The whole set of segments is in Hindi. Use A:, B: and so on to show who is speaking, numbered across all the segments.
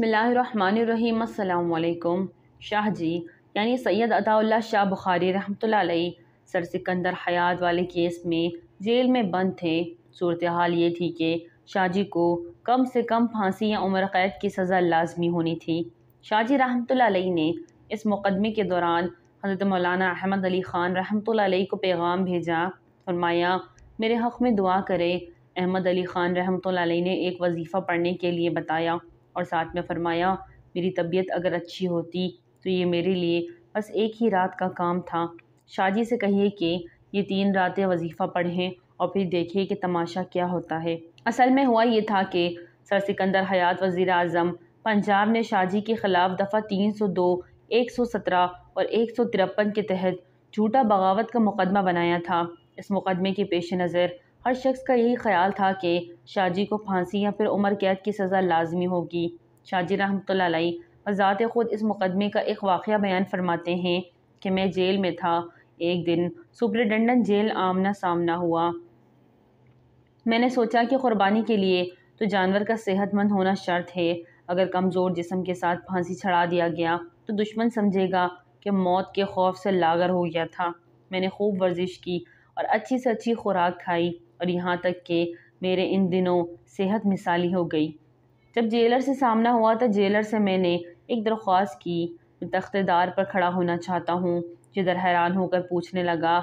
A: अल्लाम शाह जी यानी सैयद अताउल्ला शाह बुखारी रहमत अलैह सर सिकंदर हयात वाले केस में जेल में बंद थे सूरत हाल ये थी कि शाहजी को कम से कम फांसी या उम्र कैद की सज़ा लाजमी होनी थी शाहजी रहमतुल्लाह अलैह ने इस मुकदमे के दौरान हज़रत मौलाना अहमद अली ख़ान रहमत को पैगाम भेजा फरमाया मेरे हक़ में दुआ करे अहमद अली ख़ान रहमत ने एक वजीफ़ा पढ़ने के लिए बताया और साथ में फ़रमाया मेरी तबीयत अगर अच्छी होती तो ये मेरे लिए बस एक ही रात का काम था शाजी से कहिए कि ये तीन रातें वजीफ़ा पढ़ें और फिर देखें कि तमाशा क्या होता है असल में हुआ ये था कि सर सिकंदर हयात वज़ी अजम पंजाब ने शाजी के ख़िलाफ़ दफ़ा तीन सौ दो एक सौ सत्रह और एक सौ तिरपन के तहत झूठा बगावत का मुकदमा बनाया था इस मुकदमे के पेश नज़र हर शख्स का यही ख्याल था कि शाहजी को फांसी या फिर उम्र कैद की सज़ा लाजमी होगी शाहजी रहमत ज़ात ख़ुद इस मुकदमे का एक वाक़ बयान फरमाते हैं कि मैं जेल में था एक दिन सुप्रिटेंडेंट जेल आमना सामना हुआ मैंने सोचा कि क़ुरबानी के लिए तो जानवर का सेहतमंद होना शर्त है अगर कमज़ोर जिसम के साथ फांसी चढ़ा दिया गया तो दुश्मन समझेगा कि मौत के खौफ से लागर हो गया था मैंने खूब वर्जिश की और अच्छी से अच्छी खुराक खाई और यहाँ तक कि मेरे इन दिनों सेहत मिसाली हो गई जब जेलर से सामना हुआ तो जेलर से मैंने एक दरख्वास्त की मैं तख्तेदार पर खड़ा होना चाहता हूँ जिधर हैरान होकर पूछने लगा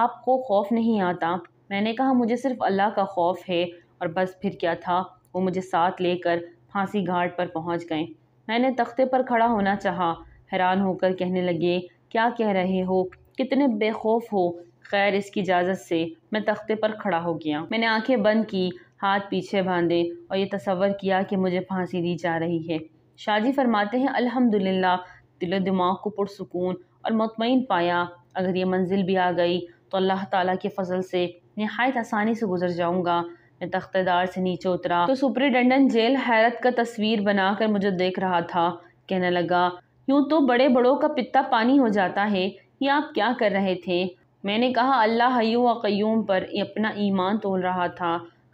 A: आपको खौफ नहीं आता मैंने कहा मुझे सिर्फ अल्लाह का खौफ है और बस फिर क्या था वो मुझे साथ लेकर फांसी घाट पर पहुंच गए मैंने तख्ते पर खड़ा होना चाहा हैरान होकर कहने लगे क्या कह रहे हो कितने बेखौफ हो खैर इसकी इजाज़त से मैं तख्ते पर खड़ा हो गया मैंने आंखें बंद की हाथ पीछे बांधे और ये तस्वर किया कि मुझे फांसी दी जा रही है शाहजी फरमाते हैं अल्हम्दुलिल्लाह दिलो दिमाग को पुरसकून और मुतमिन पाया अगर ये मंजिल भी आ गई तो अल्लाह ताला के फजल से नहायत आसानी से गुजर जाऊँगा मैं तख्तेदार से नीचे उतरा तो सुपरिटेंडेंट जेल हैरत का तस्वीर बनाकर मुझे देख रहा था कहने लगा यूँ तो बड़े बड़ों का पिता पानी हो जाता है ये आप क्या कर रहे थे मैंने कहा अल्लाह हयूम पर अपना ईमान तोल रहा था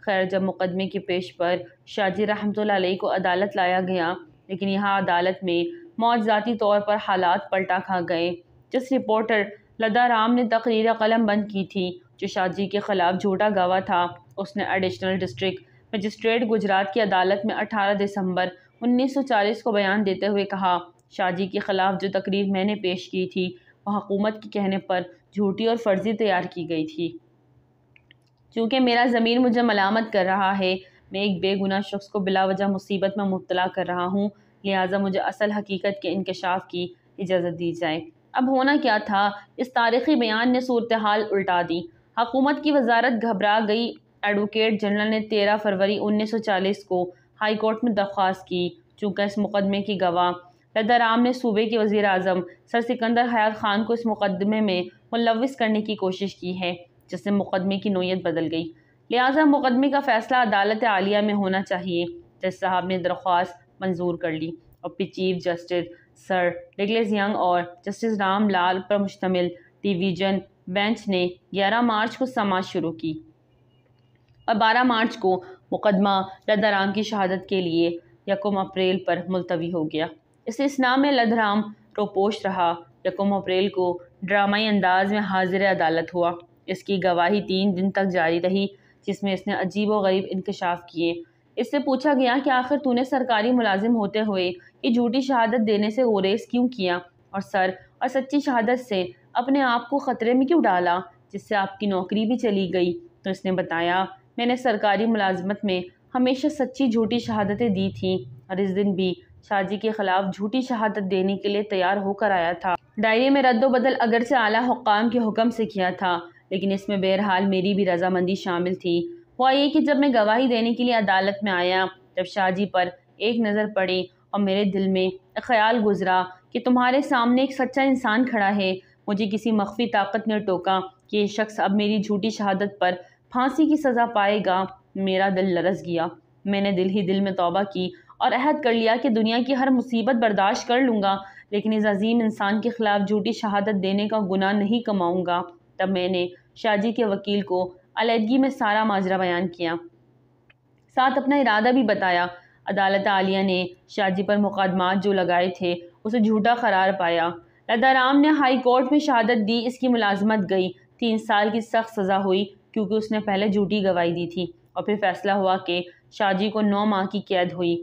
A: खैर जब मुकदमे की पेश पर शाहजी रहमत को अदालत लाया गया लेकिन यहाँ अदालत में मौजाती तौर पर हालात पलटा खा गए जिस रिपोर्टर लदा राम ने तकरीर कलम बंद की थी जो शाहजी के ख़िलाफ़ झूठा गवाह था उसने एडिशनल डिस्ट्रिक्ट मजिस्ट्रेट गुजरात की अदालत में 18 दिसंबर 1940 को बयान देते हुए कहा शाहजी के ख़िलाफ़ जो तकरीर मैंने पेश की थी और हकूमत के कहने पर झूठी और फर्जी तैयार की गई थी चूँकि मेरा ज़मीन मुझे मलामत कर रहा है मैं एक बेगुनाह शख्स को बिला वजह मुसीबत में मुबतला कर रहा हूँ लिहाजा मुझे असल हकीकत के इंकशाफ की इजाज़त दी जाए अब होना क्या था इस तारीख़ी बयान ने सूरत हाल उल्टा दी हकूमत की वजारत घबरा गई एडवोकेट जनरल ने तेरह फरवरी उन्नीस सौ चालीस को हाईकोर्ट में दरख्वास्त की चूँकि इस मुकदमे की गवाह लदाराम ने सूबे के वजीर अजम सर सिकंदर हयात खान को इस मुकदमे में मुलविस करने की कोशिश की है जिससे मुकदमे की नोयत बदल गई लिहाजा मुकदमे का फैसला अदालत आलिया में होना चाहिए जज साहब ने दरख्वास्त मंजूर कर ली और फिर chief justice sir Douglas Young और जस्टिस राम लाल पर मुश्तमिल डिवीजन बेंच ने 11 मार्च को समाज शुरू की और 12 मार्च को मुकदमा रद्दाराम की शहादत के लिए यकम अप्रैल पर मुलतवी हो गया इस्तना में लधराम रोपोश तो रहा यकम अप्रैल को ड्रामाई अंदाज में हाजिर अदालत हुआ इसकी गवाही तीन दिन तक जारी रही जिसमें इसने अजीब व गरीब इंकशाफ किए इससे पूछा गया कि आखिर तूने सरकारी मुलाजिम होते हुए ये झूठी शहादत देने से गुरेज क्यों किया और सर और सच्ची शहादत से अपने आप को ख़तरे में क्यों डाला जिससे आपकी नौकरी भी चली गई तो इसने बताया मैंने सरकारी मुलाजमत में हमेशा सच्ची झूठी शहादतें दी थीं और इस दिन भी शाहजी के खिलाफ झूठी शहादत देने के लिए तैयार होकर आया था डायरी में रद्द बदल से आला हुकाम के हुक्म से किया था लेकिन इसमें बहरहाल मेरी भी रजामंदी शामिल थी हुआ ये कि जब मैं गवाही देने के लिए अदालत में आया जब शाहजी पर एक नज़र पड़ी और मेरे दिल में एक ख्याल गुजरा कि तुम्हारे सामने एक सच्चा इंसान खड़ा है मुझे किसी मख्फी ताकत ने टोका कि यह शख्स अब मेरी झूठी शहादत पर फांसी की सज़ा पाएगा मेरा दिल लरस गया मैंने दिल ही दिल में तौबा की और अहद कर लिया कि दुनिया की हर मुसीबत बर्दाश्त कर लूँगा लेकिन इस अजीम इंसान के ख़िलाफ़ झूठी शहादत देने का गुनाह नहीं कमाऊँगा तब मैंने शाहजी के वकील को अलीदगी में सारा माजरा बयान किया साथ अपना इरादा भी बताया अदालत आलिया ने शाहजी पर मुकदमा जो लगाए थे उसे झूठा करार पाया लदाराम ने हाई कोर्ट में शहादत दी इसकी मुलाजमत गई तीन साल की सख्त सज़ा हुई क्योंकि उसने पहले झूठी गवाही दी थी और फिर फैसला हुआ कि शाहजी को नौ माह की कैद हुई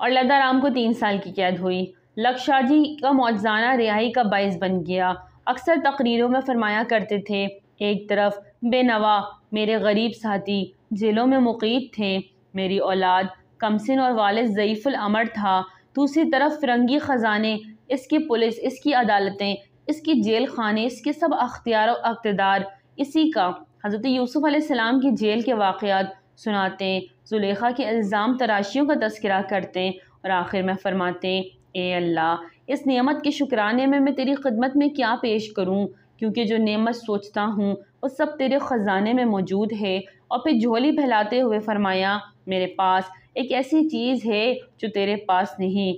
A: और राम को तीन साल की कैद हुई जी का मौजाना रिहाई का बायस बन गया अक्सर तकरीरों में फरमाया करते थे एक तरफ बेनवा मेरे गरीब साथी जेलों में मुकीद थे मेरी औलाद कमसिन और वाल ज़यीफ़ुलमर था दूसरी तरफ फिरंगी ख़जाने इसकी पुलिस इसकी अदालतें इसकी जेल खाने इसके सब अख्तियार और अकतदार इसी का हज़रत यूसुफ़ सलाम की जेल के वाक़ात सुनाते जुलेखा के इल्ज़ाम तराशियों का तस्करा करते और आखिर में फरमाते ए अल्लाह इस नेमत के शुक्राने में मैं तेरी खिदमत में क्या पेश करूँ क्योंकि जो नेमत सोचता हूँ वो सब तेरे ख़जाने में मौजूद है और फिर झोली फैलाते हुए फरमाया मेरे पास एक ऐसी चीज़ है जो तेरे पास नहीं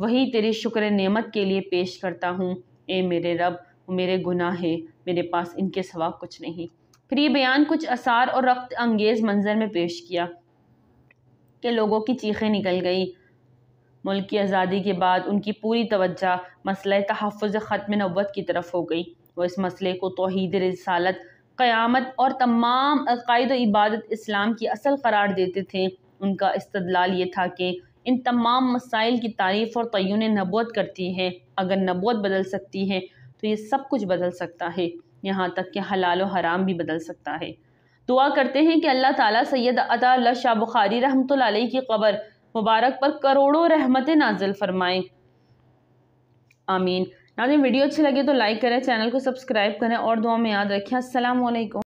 A: वही तेरे शुक्र नेमत के लिए पेश करता हूँ ए मेरे रब मेरे गुनाह है मेरे पास इनके सवा कुछ नहीं फिर ये बयान कुछ आसार और रक्त अंगेज़ मंजर में पेश किया कि लोगों की चीखें निकल गई मुल्क की आज़ादी के बाद उनकी पूरी तवज्जा मसल तहफ़ ख़त्म नवत की तरफ हो गई वो इस मसले को तोहद रसालत क़्यामत और तमाम अकायद इबादत इस्लाम की असल करार देते थे उनका इस्तलाल ये था कि इन तमाम मसाइल की तारीफ़ और तयन नबूत करती है अगर नबूत बदल सकती है तो ये सब कुछ बदल सकता है यहाँ तक कि हलाल और हराम भी बदल सकता है दुआ करते हैं कि अल्लाह ताला सैयद अता शाह बुखारी रहमत की कबर मुबारक पर करोड़ों रहमतें नाजिल फरमाएं आमीन नाजिन वीडियो अच्छी लगे तो लाइक करें चैनल को सब्सक्राइब करें और दुआ में याद रखें असलम